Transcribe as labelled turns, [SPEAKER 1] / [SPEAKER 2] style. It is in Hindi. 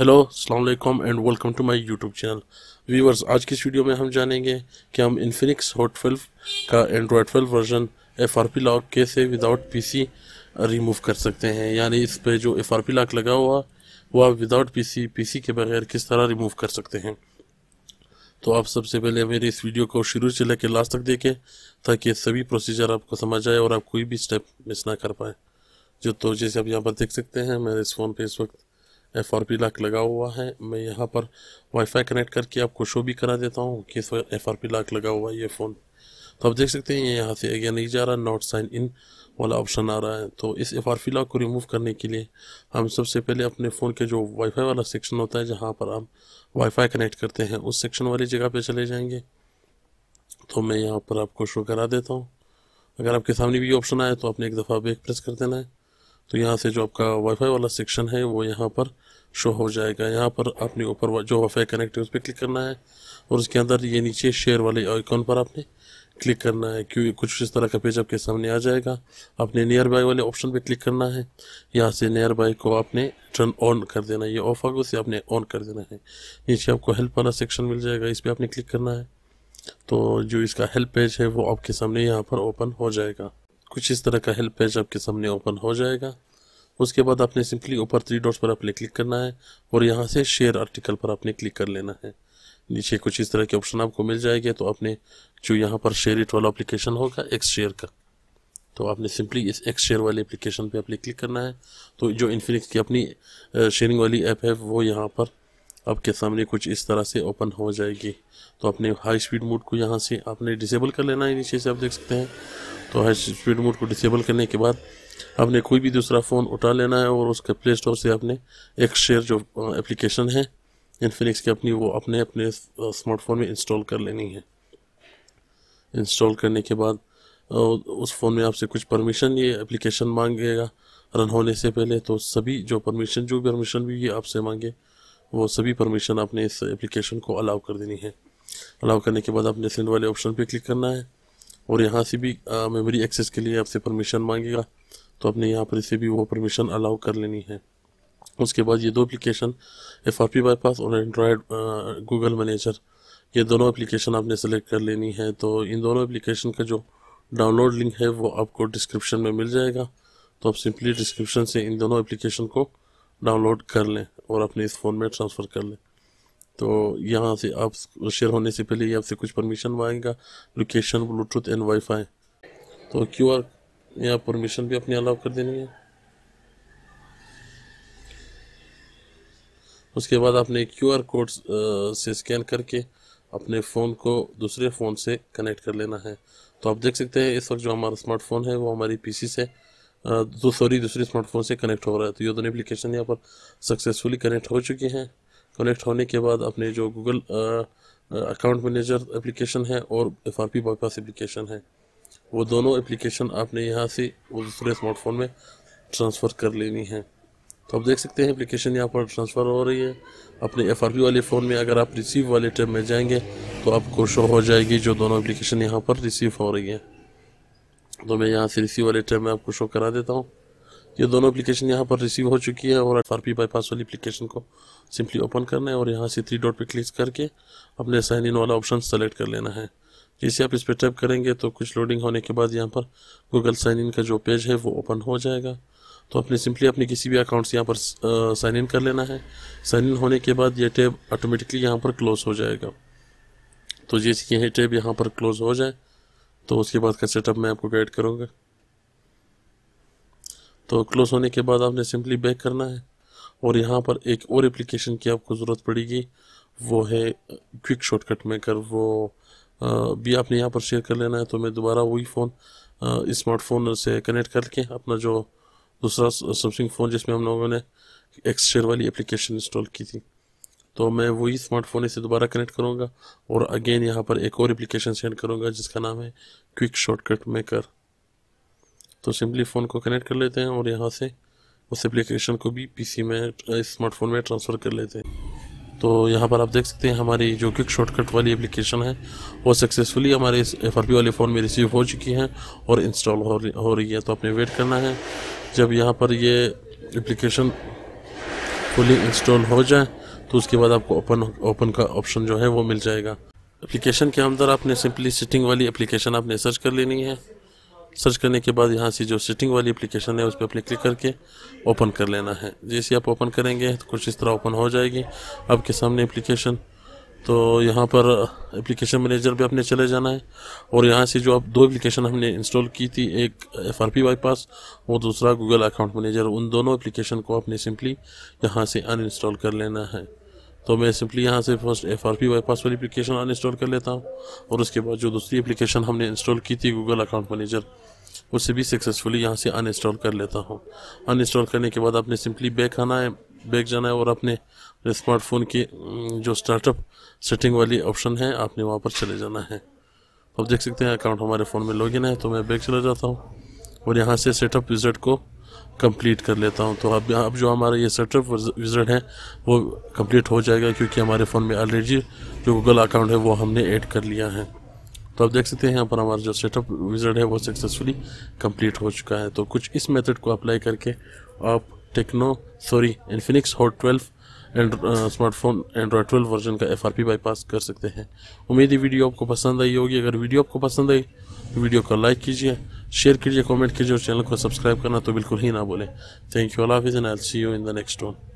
[SPEAKER 1] हेलो अलैक्म and welcome to my YouTube channel viewers आज की इस वीडियो में हम जानेंगे कि हम इन्फिनिक्स हॉट 12 का Android 12 version F R P lock कैसे विदाउट पीसी रिमूव कर सकते हैं यानी इस पर जो एफ आर पी लॉक लगा हुआ वह विदाउट पीसी पीसी के बगैर किस तरह रिमूव कर सकते हैं तो आप सबसे पहले मेरे इस वीडियो को शुरू से लेकर लास्ट तक देखें ताकि सभी प्रोसीजर आपको समझ आए और आप कोई भी स्टेप मिस ना कर पाए जो तो जैसे आप यहाँ पर देख सकते हैं मेरे इस फ़ोन पर इस वक्त एफ आर पी लाख लगा हुआ है मैं यहाँ पर वाईफाई कनेक्ट करके आपको शो भी करा देता हूँ कि एफ आर पी लाख लगा हुआ है ये फ़ोन तो आप देख सकते हैं ये यहाँ से आगे नहीं जा रहा नॉट साइन इन वाला ऑप्शन आ रहा है तो इस एफ आर पी लाख को रिमूव करने के लिए हम सबसे पहले अपने फ़ोन के जो वाईफाई वाला सेक्शन होता है जहाँ पर हम वाईफाई कनेक्ट करते हैं उस सेक्शन वाली जगह पर चले जाएँगे तो मैं यहाँ पर आपको शो करा देता हूँ अगर आपके सामने भी ऑप्शन आए तो आपने एक दफ़ा बेक प्रेस कर देना है तो यहाँ से जो आपका वाईफाई वाला सेक्शन है वो यहाँ पर शो हो जाएगा यहाँ पर आपने ऊपर जो वाईफाई कनेक्ट है उस पर क्लिक करना है और उसके अंदर ये नीचे शेयर वाले आइकॉन पर आपने क्लिक करना है क्योंकि कुछ इस तरह का पेज आपके सामने आ जाएगा आपने नियर बाई वाले ऑप्शन पे क्लिक करना है यहाँ से नियर बाई को आपने टर्न ऑन कर देना है ये ऑफ आगे उसे आपने ऑन कर देना है नीचे आपको हेल्प वाला सेक्शन मिल जाएगा इस पर आपने क्लिक करना है तो जो इसका हेल्प पेज है वो आपके सामने यहाँ पर ओपन हो जाएगा कुछ इस तरह का हेल्प पेज आपके सामने ओपन हो जाएगा उसके बाद आपने सिंपली ऊपर थ्री डॉट्स पर आपने क्लिक करना है और यहाँ से शेयर आर्टिकल पर आपने क्लिक कर लेना है नीचे कुछ इस तरह के ऑप्शन आपको मिल जाएंगे तो आपने जो यहाँ पर शेयर इट वाला अप्लीकेशन होगा एक्स शेयर का तो आपने सिंपली इस एक्स शेयर वाले अप्लीकेशन पे आपने क्लिक करना है तो जो इन्फिनिक्स की अपनी शेयरिंग वाली ऐप है वो यहाँ पर आपके सामने कुछ इस तरह से ओपन हो जाएगी तो अपने हाई स्पीड मोड को यहाँ से आपने डिसेबल कर लेना है नीचे से आप देख सकते हैं तो हाई स्पीड मोड को डिसेबल करने के बाद आपने कोई भी दूसरा फ़ोन उठा लेना है और उसके प्ले स्टोर से आपने एक शेयर जो एप्लीकेशन है इन्फिनिक्स की अपनी वो अपने अपने स्मार्टफोन में इंस्टॉल कर लेनी है इंस्टॉल करने के बाद उस फ़ोन में आपसे कुछ परमिशन ये एप्लीकेशन मांगेगा रन होने से पहले तो सभी जो परमिशन जो भी परमिशन भी ये आपसे मांगे वो सभी परमिशन आपने इस एप्लीकेशन को अलाउ कर देनी है अलाउ करने के बाद आपने सेंड वाले ऑप्शन पे क्लिक करना है और यहाँ से भी मेमोरी एक्सेस के लिए आपसे परमिशन मांगेगा तो आपने यहाँ पर से भी वो परमिशन अलाउ कर लेनी है उसके बाद ये दो application F R P bypass और एंड्रॉयड गूगल मैनेजर ये दोनों एप्लीकेशन आपने सेलेक्ट कर लेनी है तो इन दोनों एप्लीकेशन का जो डाउनलोड लिंक है वो आपको डिस्क्रिप्शन में मिल जाएगा तो आप सिंपली डिस्क्रिप्शन से इन दोनों एप्लीकेशन को डाउनलोड कर लें और अपने इस फ़ोन में ट्रांसफ़र कर लें तो यहाँ से आप शेयर होने से पहले ये आपसे कुछ परमिशन मांगेगा लोकेशन ब्लूटूथ एंड वाईफाई तो क्यू आर यहाँ परमिशन भी अपने अलाउ कर देनी है उसके बाद आपने क्यू आर कोड से स्कैन करके अपने फ़ोन को दूसरे फ़ोन से कनेक्ट कर लेना है तो आप देख सकते हैं इस वक्त जो हमारा स्मार्टफोन है वो हमारी पीसी से तो सॉरी दूसरे स्मार्टफोन से कनेक्ट हो रहा है तो ये दोनों एप्लीकेशन यहाँ पर सक्सेसफुली कनेक्ट हो चुकी हैं कनेक्ट होने के बाद अपने जो गूगल अकाउंट मैनेजर एप्लीकेशन है और F R P bypass application है वो दोनों एप्लीकेशन आपने यहाँ से दूसरे स्मार्टफोन में ट्रांसफ़र कर लेनी है तो आप देख सकते हैं एप्लीकेशन यहाँ पर ट्रांसफ़र हो रही है अपने एफ आर पी वाले फ़ोन में अगर आप रिसीव वाले टैब में जाएंगे तो आपको शो हो जाएगी जो दोनों एप्लीकेशन यहाँ पर रिसीव हो रही है तो मैं यहाँ से रिसीव वाले टैब में आपको शो करा देता हूँ ये दोनों एप्लीकेशन यहाँ पर रिसीव हो चुकी है और एफ आर पी बाईपास वाली एप्लीकेशन को सिंपली ओपन करना है और यहाँ से थ्री डॉट पे क्लिक करके अपने साइन इन वाला ऑप्शन सेलेक्ट कर लेना है जैसे आप इस पर टैप करेंगे तो कुछ लोडिंग होने के बाद यहाँ पर गूगल साइन इन का जो पेज है वो ओपन हो जाएगा तो आपने सिंपली अपने किसी भी अकाउंट से यहाँ पर साइन इन कर लेना है साइन इन होने के बाद ये टैब ऑटोमेटिकली यहाँ पर क्लोज हो जाएगा तो जैसे कि यह टैब यहाँ पर क्लोज हो जाए तो उसके बाद का सेटअप मैं आपको गाइड करूँगा तो क्लोज होने के बाद आपने सिंपली बैक करना है और यहाँ पर एक और एप्लीकेशन की आपको ज़रूरत पड़ेगी वो है क्विक शॉर्टकट मेकर वो भी आपने यहाँ पर शेयर कर लेना है तो मैं दोबारा वही फ़ोन स्मार्टफोन से कनेक्ट करके अपना जो दूसरा सैमसंग फ़ोन जिसमें हम लोगों ने एक्सचेयर वाली एप्लीकेशन इंस्टॉल की थी तो मैं वही स्मार्टफोन इसे दोबारा कनेक्ट करूँगा और अगेन यहाँ पर एक और एप्लीकेशन सेंड करूँगा जिसका नाम है क्विक शॉर्टकट मेकर तो सिंपली फ़ोन को कनेक्ट कर लेते हैं और यहाँ से उस एप्लीकेशन को भी पीसी में स्मार्टफोन में ट्रांसफ़र कर लेते हैं तो यहाँ पर आप देख सकते हैं हमारी जो क्विक शॉर्टकट वाली एप्लीकेशन है वो सक्सेसफुली हमारे इस एफ वाले फ़ोन में रिसीव हो चुकी है और इंस्टॉल हो, हो रही है तो आपने वेट करना है जब यहाँ पर ये एप्लीकेशन फुली इंस्टॉल हो जाए तो उसके बाद आपको ओपन ओपन का ऑप्शन जो है वो मिल जाएगा एप्लीकेशन के अंदर आपने सिंपली सेटिंग वाली एप्लीकेशन आपने सर्च कर लेनी है सर्च करने के बाद यहाँ से जो सेटिंग वाली एप्लीकेशन है उस पर अपने क्लिक करके ओपन कर लेना है जैसे आप ओपन करेंगे तो कुछ इस तरह ओपन हो जाएगी आपके सामने एप्लीकेशन तो यहाँ पर एप्लीकेशन मैनेजर पे आपने चले जाना है और यहाँ से जो आप दो एप्लीकेशन हमने इंस्टॉल की थी एक एफ आर पी पास और दूसरा गूगल अकाउंट मैनेजर उन दोनों एप्लीकेशन को आपने सिंपली यहाँ से अनइंस्टॉल कर लेना है तो मैं सिंपली यहाँ से first F R P bypass वाली अपलिकेशन अनइंस्टॉल कर लेता हूँ और उसके बाद जो दूसरी एप्लीकेशन हमने इंस्टॉल की थी गूगल अकाउंट मैनेजर उसे भी सक्सेसफुली यहाँ से अनइंस्टॉल कर लेता हूँ अनइंस्टॉल करने के बाद आपने सिंपली बैक आना है बैक जाना है और अपने स्मार्टफोन की जो स्टार्टअप सेटिंग वाली ऑप्शन है आपने वहाँ पर चले जाना है आप देख सकते हैं अकाउंट हमारे फ़ोन में लॉगिन है तो मैं बैक चला जाता हूँ और यहाँ से सेटअप विजिट को कंप्लीट कर लेता हूँ तो अब अब जो हमारा ये सेटअप विजिट है वो कंप्लीट हो जाएगा क्योंकि हमारे फ़ोन में ऑलरेडी जो गूगल अकाउंट है वो हमने ऐड कर लिया है तो आप देख सकते हैं यहाँ पर हमारा जो सेटअप विजिट है वो सक्सेसफुली कंप्लीट हो चुका है तो कुछ इस मेथड को अप्लाई करके आप Tecno sorry Infinix Hot twelve and smartphone Android twelve version का एफ बाईपास कर सकते हैं उम्मीद है वीडियो आपको पसंद आई होगी अगर वीडियो आपको पसंद आई वीडियो को लाइक कीजिए शेयर कीजिए कमेंट कीजिए और चैनल को सब्सक्राइब करना तो बिल्कुल ही ना बोले थैंक यू अल्लाह हाफिज़ and I see you in the next one